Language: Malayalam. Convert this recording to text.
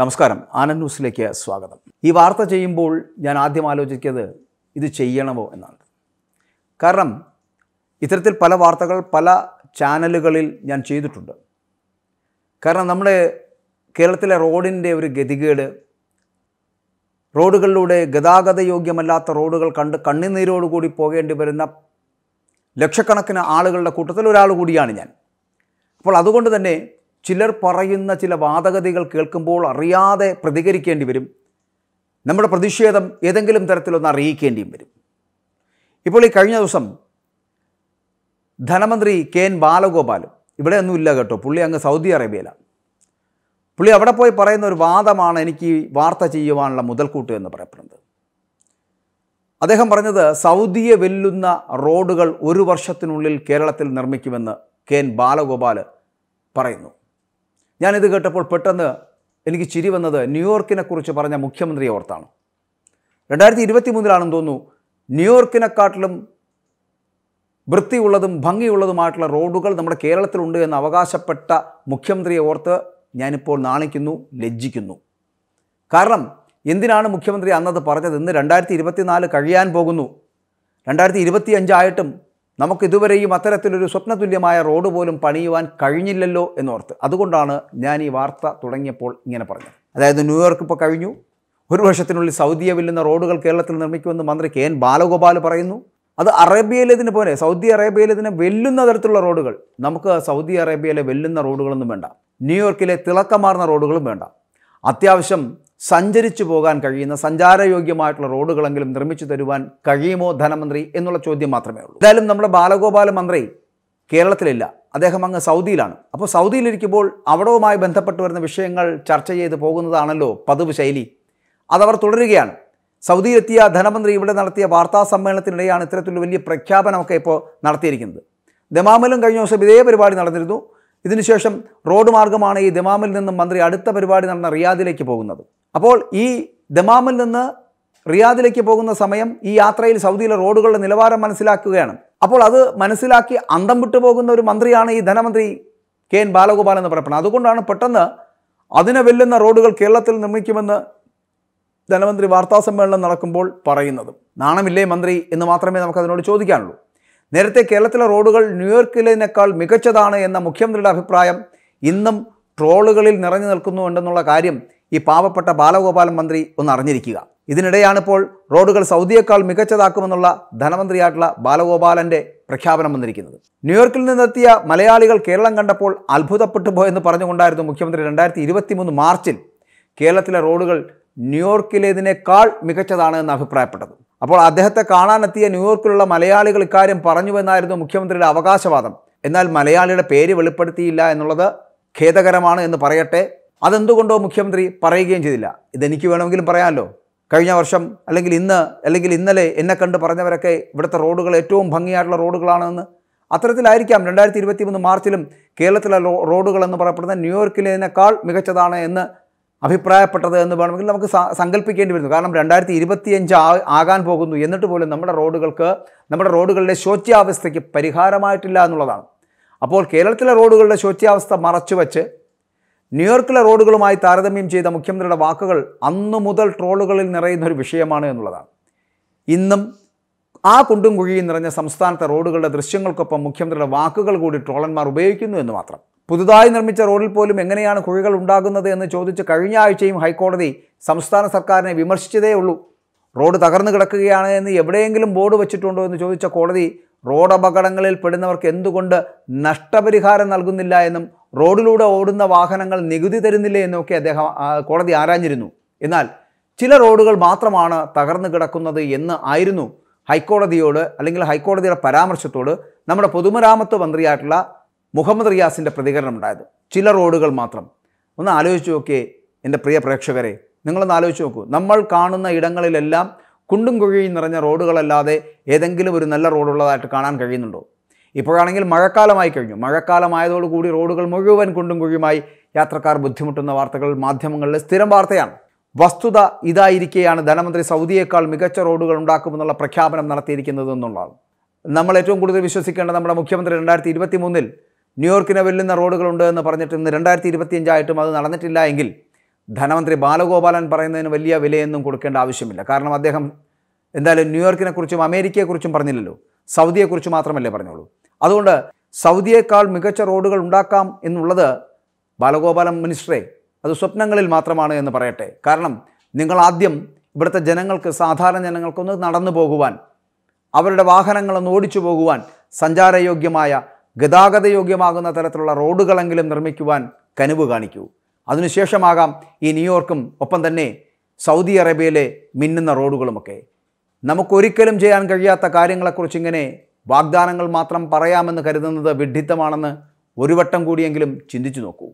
നമസ്കാരം ആനന്ദ് ന്യൂസിലേക്ക് സ്വാഗതം ഈ വാർത്ത ചെയ്യുമ്പോൾ ഞാൻ ആദ്യം ആലോചിക്കത് ഇത് ചെയ്യണമോ എന്നാണ് കാരണം ഇത്തരത്തിൽ പല വാർത്തകൾ പല ചാനലുകളിൽ ഞാൻ ചെയ്തിട്ടുണ്ട് കാരണം നമ്മുടെ കേരളത്തിലെ റോഡിൻ്റെ ഒരു ഗതികേട് റോഡുകളിലൂടെ ഗതാഗതയോഗ്യമല്ലാത്ത റോഡുകൾ കണ്ട് കണ്ണുനീരോടുകൂടി പോകേണ്ടി വരുന്ന ലക്ഷക്കണക്കിന് ആളുകളുടെ കൂട്ടത്തിൽ ഒരാൾ കൂടിയാണ് ഞാൻ അപ്പോൾ അതുകൊണ്ട് തന്നെ ചിലർ പറയുന്ന ചില വാദഗതികൾ കേൾക്കുമ്പോൾ അറിയാതെ പ്രതികരിക്കേണ്ടി വരും നമ്മുടെ പ്രതിഷേധം ഏതെങ്കിലും തരത്തിലൊന്ന് അറിയിക്കേണ്ടിയും വരും ഇപ്പോൾ ഈ കഴിഞ്ഞ ദിവസം ധനമന്ത്രി കെ എൻ ബാലഗോപാലും ഇവിടെ ഒന്നുമില്ല കേട്ടോ പുള്ളി അങ്ങ് സൗദി അറേബ്യയിലാണ് പുള്ളി അവിടെ പോയി പറയുന്ന ഒരു വാദമാണ് എനിക്ക് വാർത്ത ചെയ്യുവാനുള്ള മുതൽക്കൂട്ട് എന്ന് പറയപ്പെടുന്നത് അദ്ദേഹം പറഞ്ഞത് സൗദിയെ വെല്ലുന്ന റോഡുകൾ ഒരു വർഷത്തിനുള്ളിൽ കേരളത്തിൽ നിർമ്മിക്കുമെന്ന് കെ എൻ ബാലഗോപാൽ പറയുന്നു ഞാനിത് കേട്ടപ്പോൾ പെട്ടെന്ന് എനിക്ക് ചിരി വന്നത് ന്യൂയോർക്കിനെക്കുറിച്ച് പറഞ്ഞ മുഖ്യമന്ത്രിയെ ഓർത്താണ് രണ്ടായിരത്തി ഇരുപത്തി മൂന്നിലാണെന്ന് തോന്നുന്നു ന്യൂയോർക്കിനെക്കാട്ടിലും വൃത്തിയുള്ളതും ഭംഗിയുള്ളതുമായിട്ടുള്ള റോഡുകൾ നമ്മുടെ കേരളത്തിലുണ്ട് എന്ന് അവകാശപ്പെട്ട മുഖ്യമന്ത്രിയെ ഓർത്ത് ഞാനിപ്പോൾ നാണിക്കുന്നു ലജ്ജിക്കുന്നു കാരണം എന്തിനാണ് മുഖ്യമന്ത്രി അന്നത് പറഞ്ഞത് ഇന്ന് രണ്ടായിരത്തി ഇരുപത്തിനാല് കഴിയാൻ പോകുന്നു രണ്ടായിരത്തി അഞ്ചായിട്ടും നമുക്കിതുവരെയും അത്തരത്തിലൊരു സ്വപ്നതുല്യമായ റോഡ് പോലും പണിയുവാൻ കഴിഞ്ഞില്ലല്ലോ എന്നോർത്ത് അതുകൊണ്ടാണ് ഞാൻ ഈ വാർത്ത തുടങ്ങിയപ്പോൾ ഇങ്ങനെ പറഞ്ഞത് അതായത് ന്യൂയോർക്ക് ഇപ്പോൾ കഴിഞ്ഞു ഒരു വർഷത്തിനുള്ളിൽ സൗദിയെ വില്ലുന്ന റോഡുകൾ കേരളത്തിൽ നിർമ്മിക്കുമെന്ന് മന്ത്രി കെ എൻ ബാലഗോപാൽ പറയുന്നു അത് അറേബ്യയിലേതിന് പോലെ സൗദി അറേബ്യയിലേതിന് വെല്ലുന്ന തരത്തിലുള്ള റോഡുകൾ നമുക്ക് സൗദി അറേബ്യയിലെ വെല്ലുന്ന റോഡുകളൊന്നും വേണ്ട ന്യൂയോർക്കിലെ തിളക്കമാർന്ന റോഡുകളും വേണ്ട അത്യാവശ്യം സഞ്ചരിച്ചു പോകാൻ കഴിയുന്ന സഞ്ചാരയോഗ്യമായിട്ടുള്ള റോഡുകളെങ്കിലും നിർമ്മിച്ചു തരുവാൻ കഴിയുമോ ധനമന്ത്രി എന്നുള്ള ചോദ്യം മാത്രമേ ഉള്ളൂ എന്തായാലും നമ്മുടെ ബാലഗോപാല മന്ത്രി കേരളത്തിലില്ല അദ്ദേഹം അങ്ങ് സൗദിയിലാണ് അപ്പോൾ സൗദിയിലിരിക്കുമ്പോൾ അവിടവുമായി ബന്ധപ്പെട്ട് വരുന്ന വിഷയങ്ങൾ ചർച്ച ചെയ്ത് പോകുന്നതാണല്ലോ പതിവ് ശൈലി അതവർ തുടരുകയാണ് സൗദിയിലെത്തിയ ധനമന്ത്രി ഇവിടെ നടത്തിയ വാർത്താ സമ്മേളനത്തിനിടെയാണ് ഇത്തരത്തിലുള്ള വലിയ പ്രഖ്യാപനമൊക്കെ ഇപ്പോൾ നടത്തിയിരിക്കുന്നത് ദമാമലും കഴിഞ്ഞ ദിവസം ഇതേ പരിപാടി നടന്നിരുന്നു ഇതിനുശേഷം റോഡ് മാർഗമാണ് ഈ ദമാമിൽ നിന്നും മന്ത്രി അടുത്ത പരിപാടി നടന്ന റിയാദിലേക്ക് പോകുന്നത് അപ്പോൾ ഈ ദമാമിൽ നിന്ന് റിയാദിലേക്ക് പോകുന്ന സമയം ഈ യാത്രയിൽ സൗദിയിലെ റോഡുകളുടെ നിലവാരം മനസ്സിലാക്കുകയാണ് അപ്പോൾ അത് മനസ്സിലാക്കി അന്തം പോകുന്ന ഒരു മന്ത്രിയാണ് ഈ ധനമന്ത്രി കെ എൻ ബാലഗോപാൽ എന്ന് പറയപ്പെടുന്നത് അതുകൊണ്ടാണ് പെട്ടെന്ന് അതിനെ വെല്ലുന്ന റോഡുകൾ കേരളത്തിൽ നിർമ്മിക്കുമെന്ന് ധനമന്ത്രി വാർത്താസമ്മേളനം നടക്കുമ്പോൾ പറയുന്നത് നാണമില്ലേ മന്ത്രി എന്ന് മാത്രമേ നമുക്ക് അതിനോട് ചോദിക്കാനുള്ളൂ നേരത്തെ കേരളത്തിലെ റോഡുകൾ ന്യൂയോർക്കിലേക്കാൾ മികച്ചതാണ് എന്ന മുഖ്യമന്ത്രിയുടെ അഭിപ്രായം ഇന്നും ട്രോളുകളിൽ നിറഞ്ഞു നിൽക്കുന്നു എന്നുള്ള കാര്യം ഈ പാവപ്പെട്ട ബാലഗോപാലൻ മന്ത്രി ഒന്ന് അറിഞ്ഞിരിക്കുക ഇതിനിടെയാണിപ്പോൾ റോഡുകൾ സൗദിയേക്കാൾ മികച്ചതാക്കുമെന്നുള്ള ധനമന്ത്രിയായിട്ടുള്ള ബാലഗോപാലന്റെ പ്രഖ്യാപനം വന്നിരിക്കുന്നത് ന്യൂയോർക്കിൽ നിന്നെത്തിയ മലയാളികൾ കേരളം കണ്ടപ്പോൾ അത്ഭുതപ്പെട്ടു പോയെന്ന് പറഞ്ഞുകൊണ്ടായിരുന്നു മുഖ്യമന്ത്രി രണ്ടായിരത്തി മൂന്ന് മാർച്ചിൽ കേരളത്തിലെ റോഡുകൾ ന്യൂയോർക്കിലേതിനേക്കാൾ മികച്ചതാണ് എന്ന് അഭിപ്രായപ്പെട്ടത് അപ്പോൾ അദ്ദേഹത്തെ കാണാനെത്തിയ ന്യൂയോർക്കിലുള്ള മലയാളികൾ ഇക്കാര്യം പറഞ്ഞുവെന്നായിരുന്നു മുഖ്യമന്ത്രിയുടെ അവകാശവാദം എന്നാൽ മലയാളിയുടെ പേര് വെളിപ്പെടുത്തിയില്ല എന്നുള്ളത് ഖേദകരമാണ് എന്ന് പറയട്ടെ അതെന്തുകൊണ്ടോ മുഖ്യമന്ത്രി പറയുകയും ചെയ്തില്ല ഇതെനിക്ക് വേണമെങ്കിലും പറയാമല്ലോ കഴിഞ്ഞ വർഷം അല്ലെങ്കിൽ ഇന്ന് അല്ലെങ്കിൽ ഇന്നലെ എന്നെ കണ്ട് പറഞ്ഞവരൊക്കെ ഇവിടുത്തെ റോഡുകൾ ഏറ്റവും ഭംഗിയായിട്ടുള്ള റോഡുകളാണെന്ന് അത്തരത്തിലായിരിക്കാം രണ്ടായിരത്തി ഇരുപത്തി മൂന്ന് മാർച്ചിലും കേരളത്തിലെ റോഡുകൾ എന്ന് പറയപ്പെടുന്ന ന്യൂയോർക്കിലേക്കാൾ മികച്ചതാണ് എന്ന് അഭിപ്രായപ്പെട്ടത് എന്ന് വേണമെങ്കിൽ നമുക്ക് സങ്കല്പിക്കേണ്ടി വരുന്നു കാരണം രണ്ടായിരത്തി ഇരുപത്തിയഞ്ച് ആകാൻ പോകുന്നു എന്നിട്ട് പോലും നമ്മുടെ റോഡുകൾക്ക് നമ്മുടെ റോഡുകളുടെ ശോച്യാവസ്ഥയ്ക്ക് പരിഹാരമായിട്ടില്ല എന്നുള്ളതാണ് അപ്പോൾ കേരളത്തിലെ റോഡുകളുടെ ശോച്യാവസ്ഥ മറച്ചുവെച്ച് ന്യൂയോർക്കിലെ റോഡുകളുമായി താരതമ്യം ചെയ്ത മുഖ്യമന്ത്രിയുടെ വാക്കുകൾ അന്നു മുതൽ ട്രോളുകളിൽ നിറയുന്ന ഒരു വിഷയമാണ് എന്നുള്ളതാണ് ഇന്നും ആ കുണ്ടും കുഴിയും നിറഞ്ഞ സംസ്ഥാനത്തെ റോഡുകളുടെ ദൃശ്യങ്ങൾക്കൊപ്പം മുഖ്യമന്ത്രിയുടെ വാക്കുകൾ കൂടി ട്രോളന്മാർ ഉപയോഗിക്കുന്നു എന്ന് മാത്രം പുതുതായി നിർമ്മിച്ച റോഡിൽ പോലും എങ്ങനെയാണ് കുഴികൾ ഉണ്ടാകുന്നത് എന്ന് ചോദിച്ച് കഴിഞ്ഞ ആഴ്ചയും ഹൈക്കോടതി സംസ്ഥാന സർക്കാരിനെ വിമർശിച്ചതേ ഉള്ളൂ റോഡ് തകർന്നു കിടക്കുകയാണ് എന്ന് എവിടെയെങ്കിലും ബോർഡ് വെച്ചിട്ടുണ്ടോ എന്ന് ചോദിച്ച കോടതി റോഡ് അപകടങ്ങളിൽ പെടുന്നവർക്ക് എന്തുകൊണ്ട് നഷ്ടപരിഹാരം നൽകുന്നില്ല എന്നും റോഡിലൂടെ ഓടുന്ന വാഹനങ്ങൾ നികുതി തരുന്നില്ലേ എന്നൊക്കെ അദ്ദേഹം കോടതി ആരാഞ്ഞിരുന്നു എന്നാൽ ചില റോഡുകൾ മാത്രമാണ് തകർന്നു കിടക്കുന്നത് എന്ന് ആയിരുന്നു ഹൈക്കോടതിയോട് അല്ലെങ്കിൽ ഹൈക്കോടതിയുടെ പരാമർശത്തോട് നമ്മുടെ പൊതുമരാമത്ത് മന്ത്രിയായിട്ടുള്ള മുഹമ്മദ് റിയാസിൻ്റെ പ്രതികരണം ഉണ്ടായത് ചില റോഡുകൾ മാത്രം ഒന്ന് ആലോചിച്ച് നോക്കിയേ എൻ്റെ പ്രിയ പ്രേക്ഷകരെ നിങ്ങളൊന്ന് ആലോചിച്ച് നോക്കൂ നമ്മൾ കാണുന്ന ഇടങ്ങളിലെല്ലാം കുണ്ടും കുഴിയും നിറഞ്ഞ റോഡുകളല്ലാതെ ഏതെങ്കിലും ഒരു നല്ല റോഡുള്ളതായിട്ട് കാണാൻ കഴിയുന്നുണ്ടോ ഇപ്പോഴാണെങ്കിൽ മഴക്കാലമായി കഴിഞ്ഞു മഴക്കാലമായതോടുകൂടി റോഡുകൾ മുഴുവൻ കുണ്ടും കുഴിയുമായി യാത്രക്കാർ ബുദ്ധിമുട്ടുന്ന വാർത്തകൾ മാധ്യമങ്ങളിലെ സ്ഥിരം വാർത്തയാണ് വസ്തുത ഇതായിരിക്കെയാണ് ധനമന്ത്രി സൗദിയേക്കാൾ മികച്ച റോഡുകൾ ഉണ്ടാക്കുമെന്നുള്ള പ്രഖ്യാപനം നടത്തിയിരിക്കുന്നത് എന്നുള്ളതാണ് നമ്മൾ ഏറ്റവും കൂടുതൽ വിശ്വസിക്കേണ്ട നമ്മുടെ മുഖ്യമന്ത്രി രണ്ടായിരത്തി ഇരുപത്തി മൂന്നിൽ ന്യൂയോർക്കിനെ വെല്ലുന്ന റോഡുകളുണ്ട് എന്ന് പറഞ്ഞിട്ട് ഇന്ന് രണ്ടായിരത്തി ഇരുപത്തിയഞ്ചായിട്ടും അത് നടന്നിട്ടില്ല എങ്കിൽ ധനമന്ത്രി ബാലഗോപാലൻ പറയുന്നതിന് വലിയ വിലയൊന്നും കൊടുക്കേണ്ട ആവശ്യമില്ല കാരണം അദ്ദേഹം എന്തായാലും ന്യൂയോർക്കിനെക്കുറിച്ചും അമേരിക്കയെക്കുറിച്ചും പറഞ്ഞില്ലല്ലോ സൗദിയെക്കുറിച്ച് മാത്രമല്ലേ പറഞ്ഞോളൂ അതുകൊണ്ട് സൗദിയേക്കാൾ മികച്ച റോഡുകൾ ഉണ്ടാക്കാം എന്നുള്ളത് ബാലഗോപാലം മിനിസ്റ്ററെ അത് സ്വപ്നങ്ങളിൽ മാത്രമാണ് എന്ന് പറയട്ടെ കാരണം നിങ്ങൾ ആദ്യം ഇവിടുത്തെ ജനങ്ങൾക്ക് സാധാരണ ജനങ്ങൾക്കൊന്ന് നടന്നു പോകുവാൻ അവരുടെ വാഹനങ്ങളൊന്ന് ഓടിച്ചു പോകുവാൻ സഞ്ചാരയോഗ്യമായ ഗതാഗതയോഗ്യമാകുന്ന തരത്തിലുള്ള റോഡുകളെങ്കിലും നിർമ്മിക്കുവാൻ കനിവ് കാണിക്കൂ അതിനുശേഷമാകാം ഈ ന്യൂയോർക്കും ഒപ്പം തന്നെ സൗദി അറേബ്യയിലെ മിന്നുന്ന റോഡുകളുമൊക്കെ നമുക്കൊരിക്കലും ചെയ്യാൻ കഴിയാത്ത കാര്യങ്ങളെക്കുറിച്ച് ഇങ്ങനെ വാഗ്ദാനങ്ങൾ മാത്രം പറയാമെന്ന് കരുതുന്നത് വിഡ്ഢിത്തമാണെന്ന് ഒരു വട്ടം കൂടിയെങ്കിലും ചിന്തിച്ചു നോക്കൂ